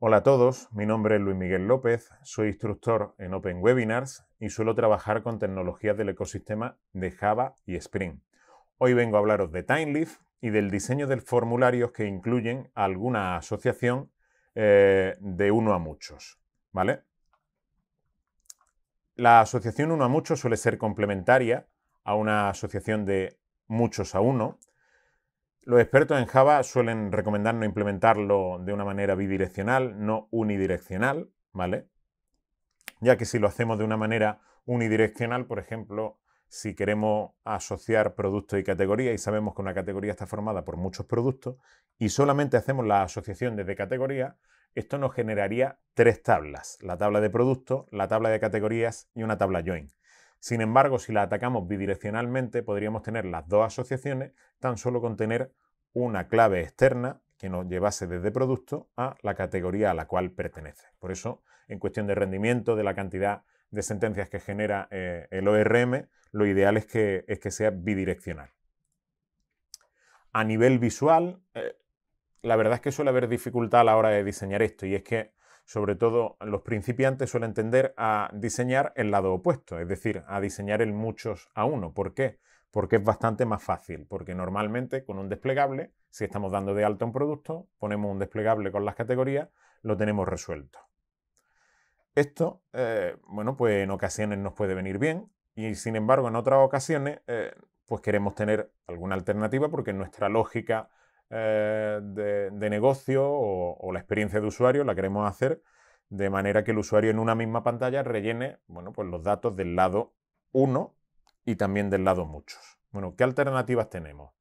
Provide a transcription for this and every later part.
Hola a todos, mi nombre es Luis Miguel López, soy instructor en Open Webinars y suelo trabajar con tecnologías del ecosistema de Java y Spring. Hoy vengo a hablaros de Timelift y del diseño de formularios que incluyen alguna asociación eh, de uno a muchos. ¿Vale? La asociación uno a muchos suele ser complementaria a una asociación de muchos a uno los expertos en Java suelen recomendarnos implementarlo de una manera bidireccional, no unidireccional, ¿vale? Ya que si lo hacemos de una manera unidireccional, por ejemplo, si queremos asociar productos y categorías y sabemos que una categoría está formada por muchos productos y solamente hacemos la asociación desde categoría, esto nos generaría tres tablas, la tabla de productos, la tabla de categorías y una tabla join. Sin embargo, si la atacamos bidireccionalmente, podríamos tener las dos asociaciones tan solo con tener una clave externa que nos llevase desde producto a la categoría a la cual pertenece. Por eso, en cuestión de rendimiento, de la cantidad de sentencias que genera eh, el ORM, lo ideal es que, es que, sea bidireccional. A nivel visual, eh, la verdad es que suele haber dificultad a la hora de diseñar esto y es que sobre todo los principiantes, suelen tender a diseñar el lado opuesto, es decir, a diseñar el muchos a uno. ¿Por qué? Porque es bastante más fácil, porque normalmente con un desplegable, si estamos dando de alta un producto, ponemos un desplegable con las categorías, lo tenemos resuelto. Esto, eh, bueno, pues en ocasiones nos puede venir bien y sin embargo en otras ocasiones, eh, pues queremos tener alguna alternativa porque nuestra lógica eh, de, negocio o, la experiencia de usuario la queremos hacer de manera que el usuario en una misma pantalla rellene bueno, pues los datos del lado 1 y también del lado muchos. Bueno, ¿qué alternativas tenemos?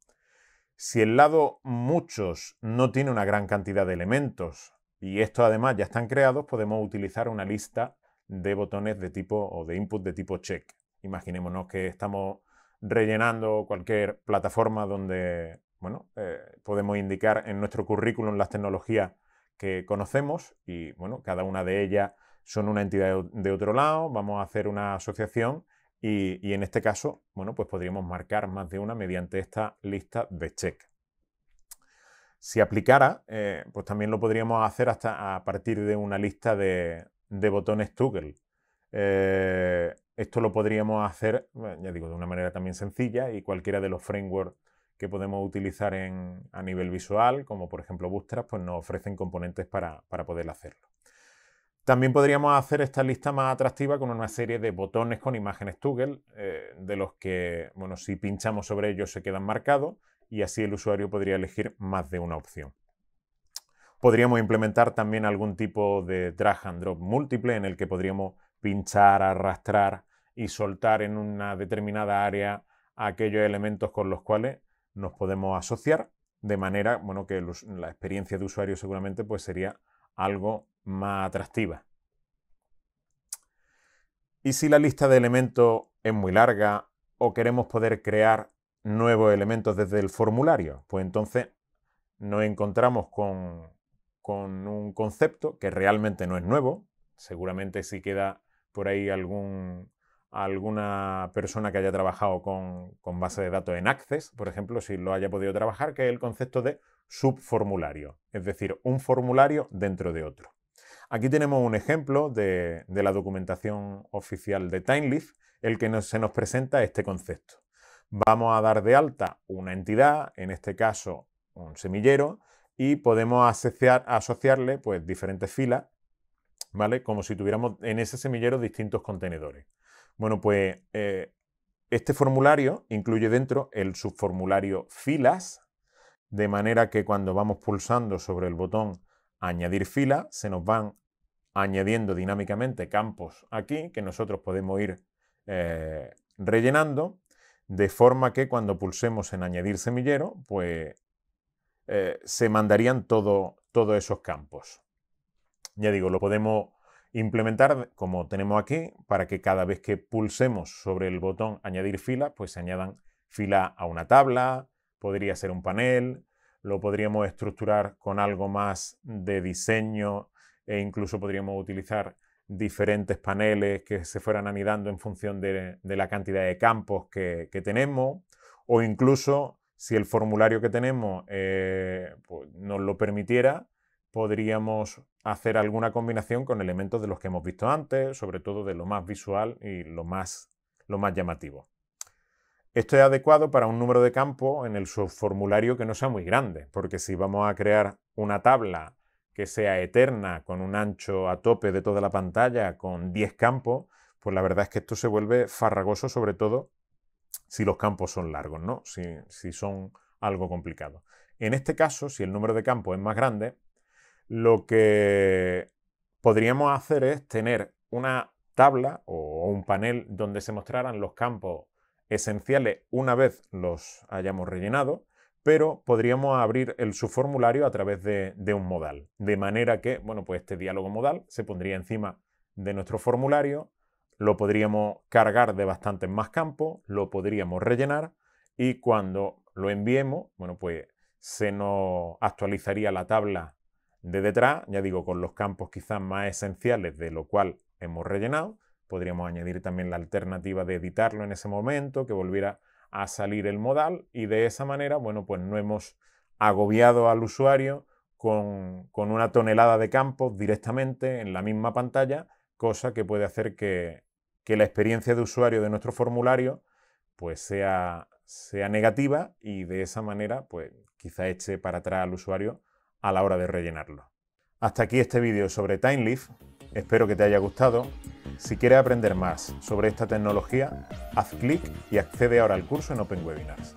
Si el lado muchos no tiene una gran cantidad de elementos y estos además ya están creados, podemos utilizar una lista de botones de tipo o de input de tipo check. Imaginémonos que estamos rellenando cualquier plataforma donde bueno, eh, podemos indicar en nuestro currículum las tecnologías que conocemos y bueno, cada una de ellas son una entidad de otro lado, vamos a hacer una asociación y, en este caso, bueno, pues podríamos marcar más de una mediante esta lista de check. Si aplicara, eh, pues también lo podríamos hacer hasta a partir de una lista de, botones Toggle. Eh, esto lo podríamos hacer, ya digo, de una manera también sencilla y cualquiera de los frameworks que podemos utilizar en, a nivel visual, como por ejemplo Bootstrap, pues nos ofrecen componentes para, poder hacerlo. También podríamos hacer esta lista más atractiva con una serie de botones con imágenes Toggle, eh, de los que, bueno, si pinchamos sobre ellos se quedan marcados y así el usuario podría elegir más de una opción. Podríamos implementar también algún tipo de drag and drop múltiple en el que podríamos pinchar, arrastrar y soltar en una determinada área aquellos elementos con los cuales nos podemos asociar, de manera bueno, que la experiencia de usuario seguramente pues, sería algo más atractiva. Y si la lista de elementos es muy larga o queremos poder crear nuevos elementos desde el formulario, pues entonces nos encontramos con, con un concepto que realmente no es nuevo. Seguramente si queda por ahí algún alguna persona que haya trabajado con, base de datos en Access, por ejemplo, si lo haya podido trabajar, que es el concepto de subformulario, es decir, un formulario dentro de otro. Aquí tenemos un ejemplo de, la documentación oficial de Timelift, el que se nos presenta este concepto. Vamos a dar de alta una entidad, en este caso un semillero, y podemos asociarle pues, diferentes filas, ¿vale? Como si tuviéramos en ese semillero distintos contenedores. Bueno, pues eh, este formulario incluye dentro el subformulario filas, de manera que cuando vamos pulsando sobre el botón añadir fila, se nos van añadiendo dinámicamente campos aquí que nosotros podemos ir eh, rellenando, de forma que cuando pulsemos en añadir semillero, pues eh, se mandarían todos esos campos. Ya digo, lo podemos implementar como tenemos aquí para que cada vez que pulsemos sobre el botón añadir fila, pues se añadan fila a una tabla, podría ser un panel, lo podríamos estructurar con algo más de diseño e incluso podríamos utilizar diferentes paneles que se fueran anidando en función de, la cantidad de campos que, tenemos o incluso si el formulario que tenemos eh, pues, nos lo permitiera, podríamos hacer alguna combinación con elementos de los que hemos visto antes, sobre todo de lo más visual y lo más, lo más llamativo. Esto es adecuado para un número de campos en el subformulario que no sea muy grande, porque si vamos a crear una tabla que sea eterna, con un ancho a tope de toda la pantalla, con 10 campos, pues la verdad es que esto se vuelve farragoso, sobre todo si los campos son largos, ¿no? Si, si son algo complicado. En este caso, si el número de campos es más grande, lo que podríamos hacer es tener una tabla o un panel donde se mostraran los campos esenciales una vez los hayamos rellenado, pero podríamos abrir el subformulario a través de, un modal. De manera que, bueno, pues este diálogo modal se pondría encima de nuestro formulario, lo podríamos cargar de bastantes más campos, lo podríamos rellenar y cuando lo enviemos, bueno, pues se nos actualizaría la tabla de detrás, ya digo, con los campos quizás más esenciales de lo cual hemos rellenado. Podríamos añadir también la alternativa de editarlo en ese momento, que volviera a salir el modal y de esa manera, bueno, pues no hemos agobiado al usuario con, una tonelada de campos directamente en la misma pantalla, cosa que puede hacer que, que la experiencia de usuario de nuestro formulario pues sea, sea negativa y de esa manera pues quizá eche para atrás al usuario a la hora de rellenarlo. Hasta aquí este vídeo sobre TimeLeaf, espero que te haya gustado. Si quieres aprender más sobre esta tecnología, haz clic y accede ahora al curso en Open Webinars.